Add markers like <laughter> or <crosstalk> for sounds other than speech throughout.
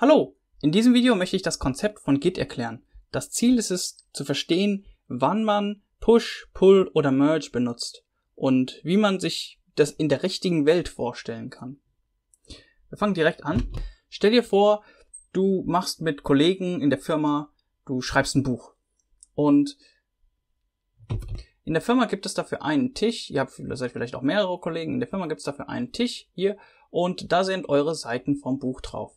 Hallo! In diesem Video möchte ich das Konzept von Git erklären. Das Ziel ist es, zu verstehen, wann man Push, Pull oder Merge benutzt und wie man sich das in der richtigen Welt vorstellen kann. Wir fangen direkt an. Stell dir vor, du machst mit Kollegen in der Firma, du schreibst ein Buch. Und in der Firma gibt es dafür einen Tisch. Ihr habt, seid vielleicht auch mehrere Kollegen. In der Firma gibt es dafür einen Tisch hier und da sind eure Seiten vom Buch drauf.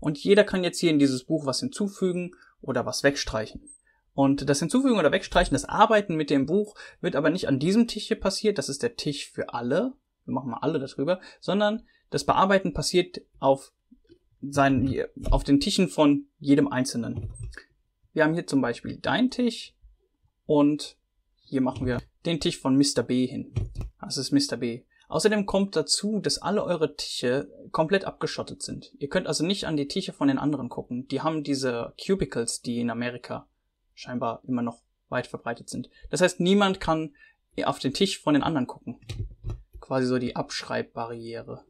Und jeder kann jetzt hier in dieses Buch was hinzufügen oder was wegstreichen. Und das Hinzufügen oder Wegstreichen, das Arbeiten mit dem Buch wird aber nicht an diesem Tisch hier passiert, das ist der Tisch für alle, wir machen mal alle darüber, sondern das Bearbeiten passiert auf, seinen, auf den Tischen von jedem Einzelnen. Wir haben hier zum Beispiel dein Tisch und hier machen wir den Tisch von Mr. B hin. Das ist Mr. B. Außerdem kommt dazu, dass alle eure Tische komplett abgeschottet sind. Ihr könnt also nicht an die Tische von den anderen gucken. Die haben diese Cubicles, die in Amerika scheinbar immer noch weit verbreitet sind. Das heißt, niemand kann auf den Tisch von den anderen gucken. Quasi so die Abschreibbarriere.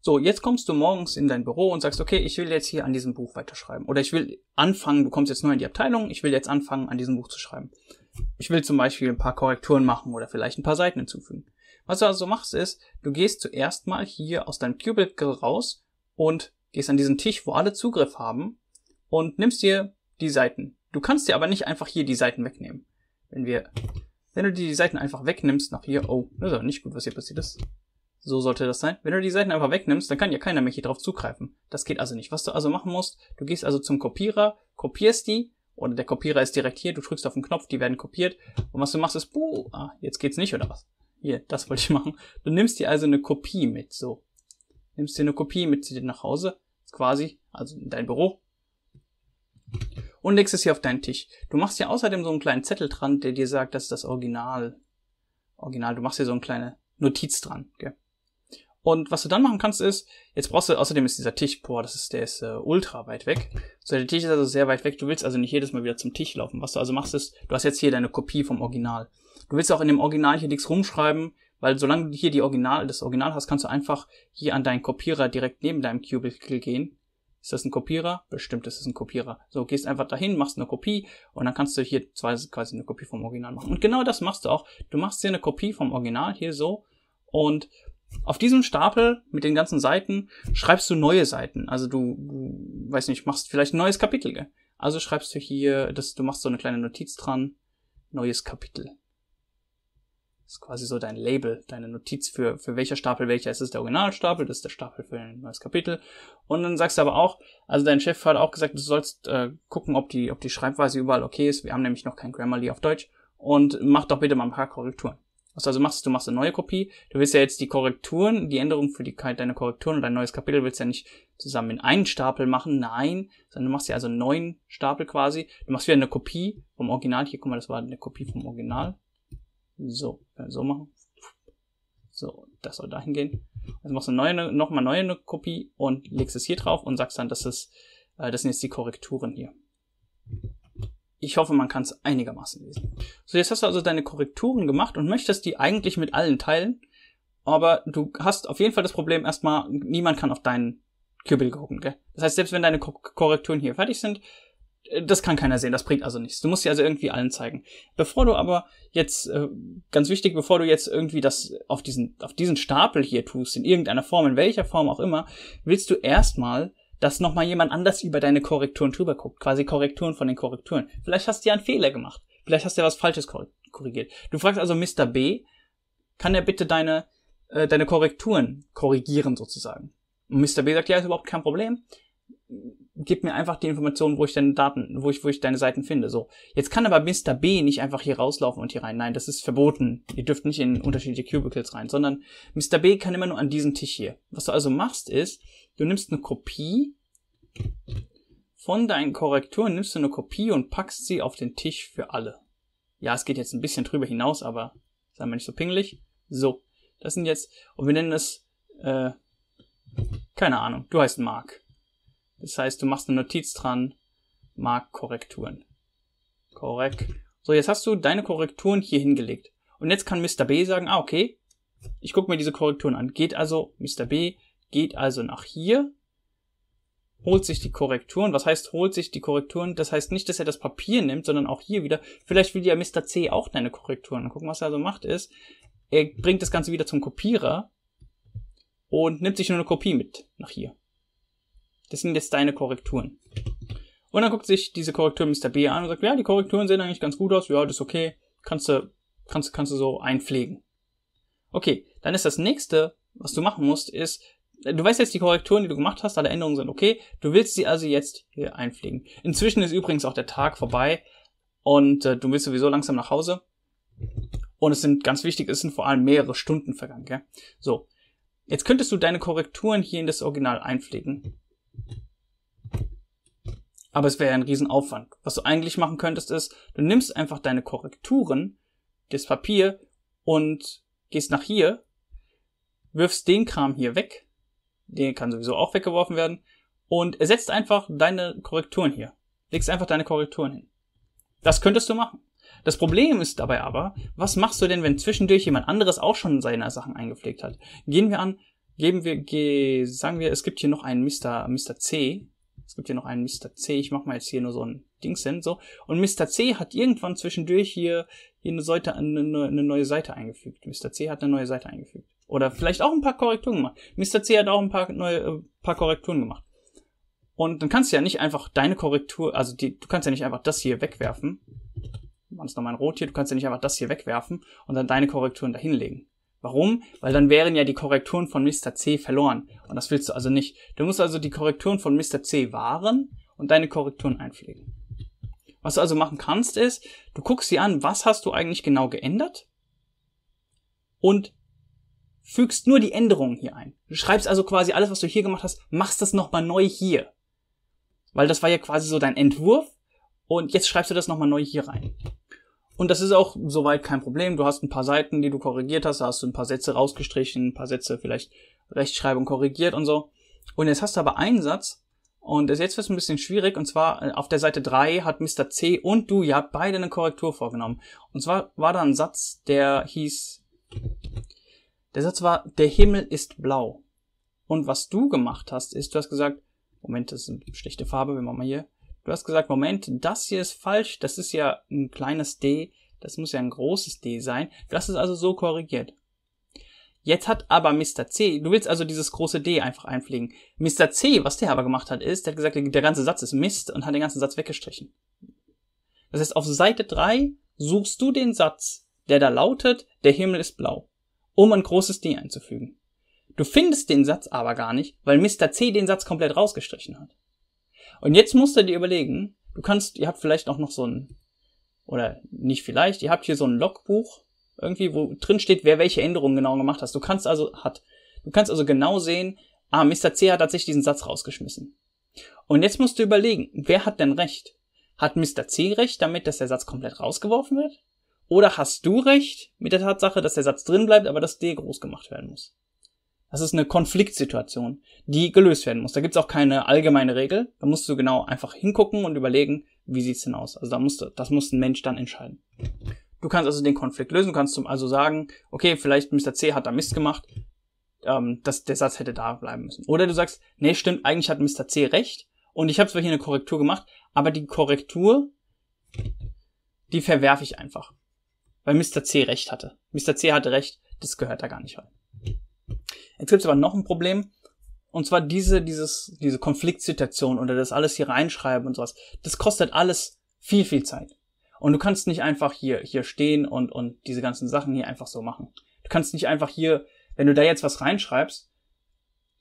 So, jetzt kommst du morgens in dein Büro und sagst, okay, ich will jetzt hier an diesem Buch weiterschreiben. Oder ich will anfangen, du kommst jetzt neu in die Abteilung, ich will jetzt anfangen, an diesem Buch zu schreiben. Ich will zum Beispiel ein paar Korrekturen machen oder vielleicht ein paar Seiten hinzufügen. Was du also machst ist, du gehst zuerst mal hier aus deinem Cubicle raus und gehst an diesen Tisch, wo alle Zugriff haben und nimmst dir die Seiten. Du kannst dir aber nicht einfach hier die Seiten wegnehmen. Wenn wir, wenn du die Seiten einfach wegnimmst nach hier, oh, das ist aber nicht gut, was hier passiert ist. So sollte das sein. Wenn du die Seiten einfach wegnimmst, dann kann ja keiner mehr hier drauf zugreifen. Das geht also nicht. Was du also machen musst, du gehst also zum Kopierer, kopierst die, oder der Kopierer ist direkt hier, du drückst auf den Knopf, die werden kopiert, und was du machst ist, buh, ah, jetzt geht's nicht, oder was? Hier, das wollte ich machen. Du nimmst dir also eine Kopie mit, so. Nimmst dir eine Kopie mit zu dir nach Hause, quasi, also in dein Büro. Und legst es hier auf deinen Tisch. Du machst hier außerdem so einen kleinen Zettel dran, der dir sagt, das ist das Original. Original, du machst hier so eine kleine Notiz dran, gell? Und was du dann machen kannst ist, jetzt brauchst du, außerdem ist dieser Tisch, boah, das ist, der ist äh, ultra weit weg. So, der Tisch ist also sehr weit weg, du willst also nicht jedes Mal wieder zum Tisch laufen. Was du also machst ist, du hast jetzt hier deine Kopie vom Original. Du willst auch in dem Original hier nichts rumschreiben, weil solange du hier die Original, das Original hast, kannst du einfach hier an deinen Kopierer direkt neben deinem Cubicle gehen. Ist das ein Kopierer? Bestimmt das ist ein Kopierer. So, gehst einfach dahin, machst eine Kopie und dann kannst du hier quasi eine Kopie vom Original machen. Und genau das machst du auch. Du machst hier eine Kopie vom Original, hier so. Und auf diesem Stapel mit den ganzen Seiten schreibst du neue Seiten. Also du, du weiß nicht, machst vielleicht ein neues Kapitel. Gell? Also schreibst du hier, das, du machst so eine kleine Notiz dran, neues Kapitel. Das ist quasi so dein Label, deine Notiz für, für welcher Stapel welcher. ist. Das ist der Originalstapel, das ist der Stapel für ein neues Kapitel. Und dann sagst du aber auch, also dein Chef hat auch gesagt, du sollst äh, gucken, ob die, ob die Schreibweise überall okay ist. Wir haben nämlich noch kein Grammarly auf Deutsch. Und mach doch bitte mal ein paar Korrekturen. Was du also machst, du machst eine neue Kopie. Du willst ja jetzt die Korrekturen, die Änderung für die, deine Korrekturen und dein neues Kapitel willst ja nicht zusammen in einen Stapel machen. Nein, sondern du machst ja also einen neuen Stapel quasi. Du machst wieder eine Kopie vom Original. Hier, guck mal, das war eine Kopie vom Original so, äh, so machen. So, das soll dahin gehen. Also machst du neue, nochmal neue Kopie und legst es hier drauf und sagst dann, das, ist, äh, das sind jetzt die Korrekturen hier. Ich hoffe, man kann es einigermaßen lesen. So, jetzt hast du also deine Korrekturen gemacht und möchtest die eigentlich mit allen teilen, aber du hast auf jeden Fall das Problem erstmal, niemand kann auf deinen Kübel gucken, gell? Das heißt, selbst wenn deine Korrekturen hier fertig sind, äh, das kann keiner sehen, das bringt also nichts. Du musst sie also irgendwie allen zeigen. Bevor du aber jetzt, äh, ganz wichtig, bevor du jetzt irgendwie das auf diesen, auf diesen Stapel hier tust, in irgendeiner Form, in welcher Form auch immer, willst du erstmal, dass nochmal jemand anders über deine Korrekturen drüber guckt. Quasi Korrekturen von den Korrekturen. Vielleicht hast du ja einen Fehler gemacht. Vielleicht hast du ja was Falsches korrigiert. Du fragst also Mr. B, kann er bitte deine, äh, deine Korrekturen korrigieren sozusagen? Und Mr. B sagt, ja, ist überhaupt kein Problem gib mir einfach die Informationen, wo ich deine Daten, wo ich, wo ich deine Seiten finde. So. Jetzt kann aber Mr. B nicht einfach hier rauslaufen und hier rein. Nein, das ist verboten. Ihr dürft nicht in unterschiedliche Cubicles rein, sondern Mr. B kann immer nur an diesem Tisch hier. Was du also machst ist, du nimmst eine Kopie von deinen Korrekturen, nimmst du eine Kopie und packst sie auf den Tisch für alle. Ja, es geht jetzt ein bisschen drüber hinaus, aber seien wir nicht so pingelig. So. Das sind jetzt, und wir nennen das, äh, keine Ahnung, du heißt Mark das heißt, du machst eine Notiz dran, mag Korrekturen. Korrekt. So, jetzt hast du deine Korrekturen hier hingelegt. Und jetzt kann Mr. B sagen, ah, okay, ich gucke mir diese Korrekturen an. Geht also, Mr. B geht also nach hier, holt sich die Korrekturen. Was heißt, holt sich die Korrekturen? Das heißt nicht, dass er das Papier nimmt, sondern auch hier wieder. Vielleicht will ja Mr. C auch deine Korrekturen. Und gucken, was er also macht, ist, er bringt das Ganze wieder zum Kopierer und nimmt sich nur eine Kopie mit nach hier. Das sind jetzt deine Korrekturen. Und dann guckt sich diese Korrektur Mr. B an und sagt, ja, die Korrekturen sehen eigentlich ganz gut aus, ja, das ist okay, kannst du, kannst, kannst du so einpflegen. Okay, dann ist das nächste, was du machen musst, ist, du weißt jetzt die Korrekturen, die du gemacht hast, alle Änderungen sind okay, du willst sie also jetzt hier einpflegen. Inzwischen ist übrigens auch der Tag vorbei und äh, du willst sowieso langsam nach Hause. Und es sind ganz wichtig, es sind vor allem mehrere Stunden vergangen, gell? So. Jetzt könntest du deine Korrekturen hier in das Original einpflegen. Aber es wäre ja ein Riesenaufwand. Was du eigentlich machen könntest, ist, du nimmst einfach deine Korrekturen, das Papier und gehst nach hier, wirfst den Kram hier weg, der kann sowieso auch weggeworfen werden, und ersetzt einfach deine Korrekturen hier. Legst einfach deine Korrekturen hin. Das könntest du machen. Das Problem ist dabei aber, was machst du denn, wenn zwischendurch jemand anderes auch schon seine Sachen eingepflegt hat? Gehen wir an, Geben wir, ge, sagen wir, es gibt hier noch einen Mr. Mr. C. Es gibt hier noch einen Mr. C. Ich mache mal jetzt hier nur so ein Dings hin, so. Und Mr. C hat irgendwann zwischendurch hier, hier eine, Seite, eine, eine neue Seite eingefügt. Mr. C hat eine neue Seite eingefügt. Oder vielleicht auch ein paar Korrekturen gemacht. Mr. C hat auch ein paar neue, äh, paar Korrekturen gemacht. Und dann kannst du ja nicht einfach deine Korrektur, also die, du kannst ja nicht einfach das hier wegwerfen. Machen es nochmal ein Rot hier, du kannst ja nicht einfach das hier wegwerfen und dann deine Korrekturen dahinlegen. Warum? Weil dann wären ja die Korrekturen von Mr. C verloren. Und das willst du also nicht. Du musst also die Korrekturen von Mr. C wahren und deine Korrekturen einpflegen. Was du also machen kannst, ist, du guckst dir an, was hast du eigentlich genau geändert und fügst nur die Änderungen hier ein. Du schreibst also quasi alles, was du hier gemacht hast, machst das nochmal neu hier. Weil das war ja quasi so dein Entwurf und jetzt schreibst du das nochmal neu hier rein. Und das ist auch soweit kein Problem. Du hast ein paar Seiten, die du korrigiert hast, da hast du ein paar Sätze rausgestrichen, ein paar Sätze vielleicht Rechtschreibung korrigiert und so. Und jetzt hast du aber einen Satz und jetzt wird es ein bisschen schwierig und zwar äh, auf der Seite 3 hat Mr. C und du, ja beide eine Korrektur vorgenommen. Und zwar war da ein Satz, der hieß, der Satz war, der Himmel ist blau. Und was du gemacht hast, ist, du hast gesagt, Moment, das ist eine schlechte Farbe, wir machen mal hier, Du hast gesagt, Moment, das hier ist falsch, das ist ja ein kleines d, das muss ja ein großes d sein. Du hast es also so korrigiert. Jetzt hat aber Mr. C, du willst also dieses große D einfach einfliegen. Mr. C, was der aber gemacht hat, ist, der hat gesagt, der ganze Satz ist Mist und hat den ganzen Satz weggestrichen. Das heißt, auf Seite 3 suchst du den Satz, der da lautet, der Himmel ist blau, um ein großes D einzufügen. Du findest den Satz aber gar nicht, weil Mr. C den Satz komplett rausgestrichen hat. Und jetzt musst du dir überlegen, du kannst, ihr habt vielleicht auch noch so ein, oder nicht vielleicht, ihr habt hier so ein Logbuch, irgendwie, wo drin steht, wer welche Änderungen genau gemacht hat. Du kannst also, hat, du kannst also genau sehen, ah, Mr. C hat tatsächlich diesen Satz rausgeschmissen. Und jetzt musst du überlegen, wer hat denn recht? Hat Mr. C recht damit, dass der Satz komplett rausgeworfen wird? Oder hast du recht mit der Tatsache, dass der Satz drin bleibt, aber dass D groß gemacht werden muss? Das ist eine Konfliktsituation, die gelöst werden muss. Da gibt's auch keine allgemeine Regel. Da musst du genau einfach hingucken und überlegen, wie sieht's denn aus. Also da musst du, das muss ein Mensch dann entscheiden. Du kannst also den Konflikt lösen, du kannst zum also sagen, okay, vielleicht Mr. C hat da Mist gemacht, ähm, dass der Satz hätte da bleiben müssen. Oder du sagst, nee, stimmt, eigentlich hat Mr. C recht und ich habe zwar hier eine Korrektur gemacht, aber die Korrektur, die verwerfe ich einfach, weil Mr. C recht hatte. Mr. C hatte recht, das gehört da gar nicht rein. Jetzt gibt es aber noch ein Problem. Und zwar diese, dieses, diese Konfliktsituation oder das alles hier reinschreiben und sowas. Das kostet alles viel, viel Zeit. Und du kannst nicht einfach hier, hier stehen und, und diese ganzen Sachen hier einfach so machen. Du kannst nicht einfach hier, wenn du da jetzt was reinschreibst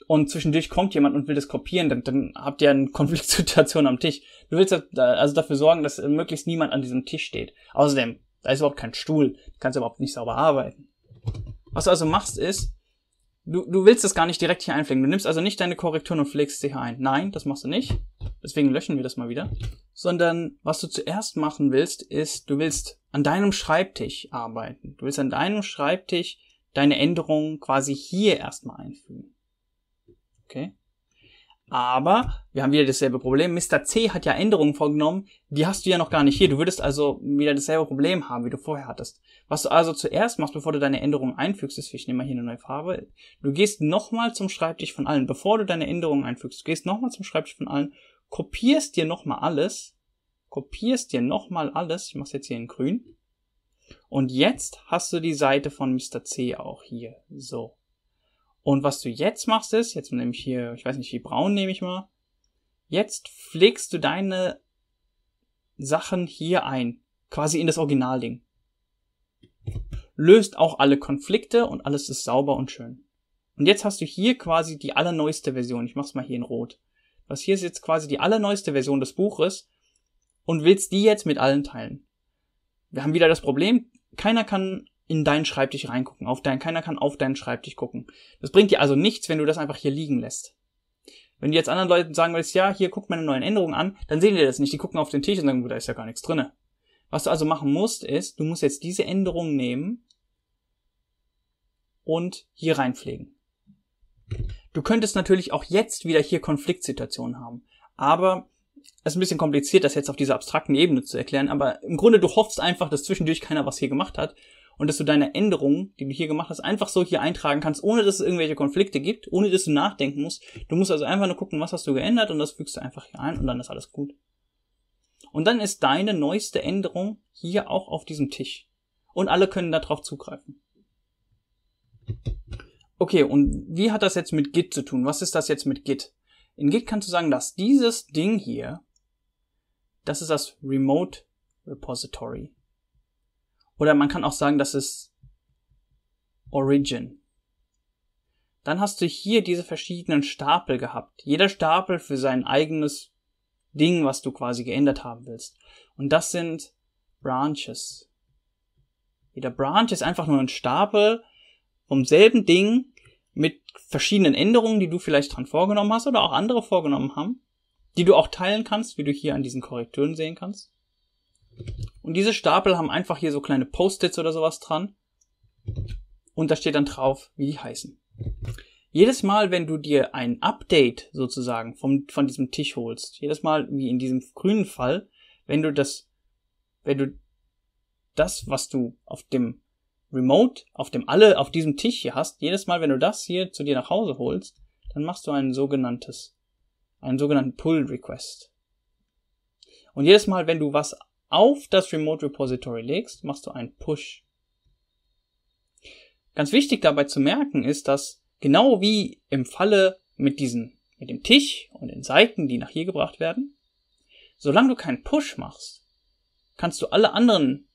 und zwischendurch kommt jemand und will das kopieren, dann, dann habt ihr eine <laughs> Konfliktsituation am Tisch. Du willst also dafür sorgen, dass möglichst niemand an diesem Tisch steht. Außerdem, da ist überhaupt kein Stuhl, du kannst überhaupt nicht sauber arbeiten. Was du also machst ist, du, du willst das gar nicht direkt hier einpflegen. Du nimmst also nicht deine Korrekturen und pflegst sie hier ein. Nein, das machst du nicht. Deswegen löschen wir das mal wieder. Sondern was du zuerst machen willst, ist, du willst an deinem Schreibtisch arbeiten. Du willst an deinem Schreibtisch deine Änderungen quasi hier erstmal einfügen. Okay? Aber wir haben wieder dasselbe Problem. Mr. C hat ja Änderungen vorgenommen, die hast du ja noch gar nicht hier. Du würdest also wieder dasselbe Problem haben, wie du vorher hattest. Was du also zuerst machst, bevor du deine Änderungen einfügst, ist, ich nehme mal hier eine neue Farbe, du gehst nochmal zum Schreibtisch von allen, bevor du deine Änderungen einfügst, du gehst nochmal zum Schreibtisch von allen, kopierst dir nochmal alles, kopierst dir nochmal alles, ich mach's jetzt hier in grün, und jetzt hast du die Seite von Mr. C auch hier, so. Und was du jetzt machst ist, jetzt nehme ich hier, ich weiß nicht, wie braun nehme ich mal. Jetzt pflegst du deine Sachen hier ein, quasi in das Originalding. Löst auch alle Konflikte und alles ist sauber und schön. Und jetzt hast du hier quasi die allerneueste Version. Ich mach's mal hier in Rot. Was hier ist jetzt quasi die allerneueste Version des Buches und willst die jetzt mit allen teilen. Wir haben wieder das Problem, keiner kann in deinen Schreibtisch reingucken. Auf dein, keiner kann auf deinen Schreibtisch gucken. Das bringt dir also nichts, wenn du das einfach hier liegen lässt. Wenn du jetzt anderen Leuten sagen willst, ja, hier guck meine neuen Änderungen an, dann sehen die das nicht. Die gucken auf den Tisch und sagen, da ist ja gar nichts drinne. Was du also machen musst, ist, du musst jetzt diese Änderungen nehmen und hier reinpflegen. Du könntest natürlich auch jetzt wieder hier Konfliktsituationen haben, aber es ist ein bisschen kompliziert, das jetzt auf dieser abstrakten Ebene zu erklären, aber im Grunde du hoffst einfach, dass zwischendurch keiner was hier gemacht hat und dass du deine Änderungen, die du hier gemacht hast, einfach so hier eintragen kannst, ohne dass es irgendwelche Konflikte gibt, ohne dass du nachdenken musst. Du musst also einfach nur gucken, was hast du geändert und das fügst du einfach hier ein und dann ist alles gut. Und dann ist deine neueste Änderung hier auch auf diesem Tisch. Und alle können darauf zugreifen. Okay, und wie hat das jetzt mit Git zu tun? Was ist das jetzt mit Git? In Git kannst du sagen, dass dieses Ding hier, das ist das Remote Repository. Oder man kann auch sagen, das ist Origin. Dann hast du hier diese verschiedenen Stapel gehabt. Jeder Stapel für sein eigenes Ding, was du quasi geändert haben willst. Und das sind Branches. Jeder Branch ist einfach nur ein Stapel vom selben Ding mit verschiedenen Änderungen, die du vielleicht dran vorgenommen hast oder auch andere vorgenommen haben, die du auch teilen kannst, wie du hier an diesen Korrekturen sehen kannst. Und diese Stapel haben einfach hier so kleine Post-its oder sowas dran. Und da steht dann drauf, wie die heißen. Jedes Mal, wenn du dir ein Update sozusagen vom, von diesem Tisch holst, jedes Mal, wie in diesem grünen Fall, wenn du das, wenn du das, was du auf dem Remote, auf dem alle, auf diesem Tisch hier hast, jedes Mal, wenn du das hier zu dir nach Hause holst, dann machst du ein sogenanntes, einen sogenannten Pull Request. Und jedes Mal, wenn du was auf das Remote Repository legst, machst du einen Push. Ganz wichtig dabei zu merken ist, dass genau wie im Falle mit diesen, mit dem Tisch und den Seiten, die nach hier gebracht werden, solange du keinen Push machst, kannst du alle anderen,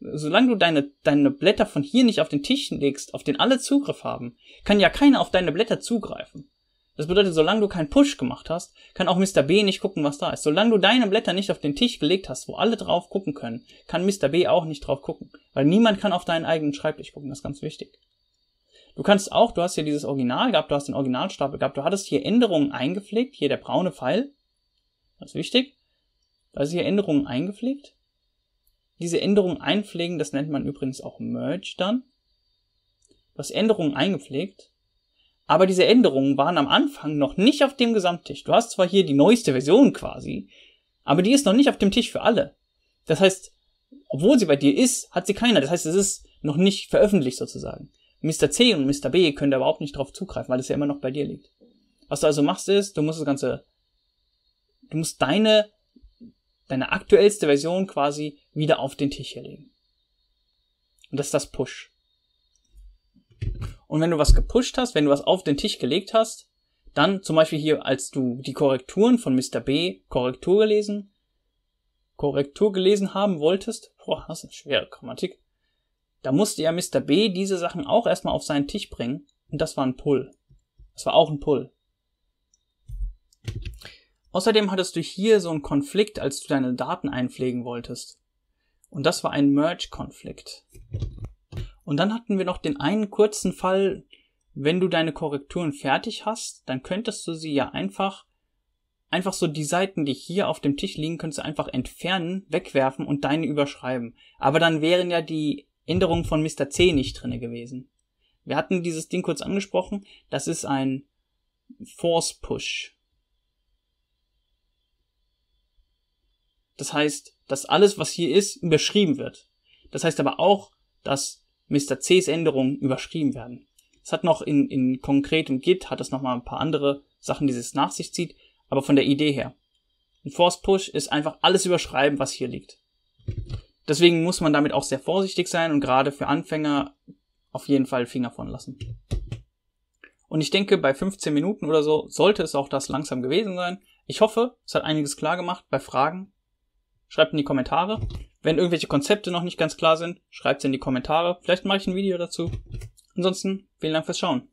solange du deine, deine Blätter von hier nicht auf den Tisch legst, auf den alle Zugriff haben, kann ja keiner auf deine Blätter zugreifen. Das bedeutet, solange du keinen Push gemacht hast, kann auch Mr. B nicht gucken, was da ist. Solange du deine Blätter nicht auf den Tisch gelegt hast, wo alle drauf gucken können, kann Mr. B auch nicht drauf gucken. Weil niemand kann auf deinen eigenen Schreibtisch gucken, das ist ganz wichtig. Du kannst auch, du hast hier dieses Original gehabt, du hast den Originalstapel gehabt, du hattest hier Änderungen eingepflegt, hier der braune Pfeil. Das ist wichtig. Da ist hier Änderungen eingepflegt. Diese Änderungen einpflegen, das nennt man übrigens auch Merge dann. Du hast Änderungen eingepflegt aber diese Änderungen waren am Anfang noch nicht auf dem Gesamttisch. Du hast zwar hier die neueste Version quasi, aber die ist noch nicht auf dem Tisch für alle. Das heißt, obwohl sie bei dir ist, hat sie keiner. Das heißt, es ist noch nicht veröffentlicht sozusagen. Mr. C und Mr. B können da überhaupt nicht drauf zugreifen, weil es ja immer noch bei dir liegt. Was du also machst ist, du musst das Ganze, du musst deine, deine aktuellste Version quasi wieder auf den Tisch hier legen. Und das ist das Push. Und wenn du was gepusht hast, wenn du was auf den Tisch gelegt hast, dann zum Beispiel hier, als du die Korrekturen von Mr. B Korrektur gelesen, Korrektur gelesen haben wolltest, boah, das ist eine schwere Grammatik, da musste ja Mr. B diese Sachen auch erstmal auf seinen Tisch bringen. Und das war ein Pull. Das war auch ein Pull. Außerdem hattest du hier so einen Konflikt, als du deine Daten einpflegen wolltest. Und das war ein Merge-Konflikt. Und dann hatten wir noch den einen kurzen Fall, wenn du deine Korrekturen fertig hast, dann könntest du sie ja einfach, einfach so die Seiten, die hier auf dem Tisch liegen, könntest du einfach entfernen, wegwerfen und deine überschreiben. Aber dann wären ja die Änderungen von Mr. C nicht drinne gewesen. Wir hatten dieses Ding kurz angesprochen. Das ist ein Force Push. Das heißt, dass alles, was hier ist, überschrieben wird. Das heißt aber auch, dass Mr. Cs Änderungen überschrieben werden. Es hat noch in, in konkretem Git, hat es nochmal ein paar andere Sachen, die es nach sich zieht, aber von der Idee her. Ein Force Push ist einfach alles überschreiben, was hier liegt. Deswegen muss man damit auch sehr vorsichtig sein und gerade für Anfänger auf jeden Fall Finger von lassen. Und ich denke, bei 15 Minuten oder so sollte es auch das langsam gewesen sein. Ich hoffe, es hat einiges klar gemacht. Bei Fragen Schreibt in die Kommentare. Wenn irgendwelche Konzepte noch nicht ganz klar sind, schreibt sie in die Kommentare. Vielleicht mache ich ein Video dazu. Ansonsten, vielen Dank fürs Schauen.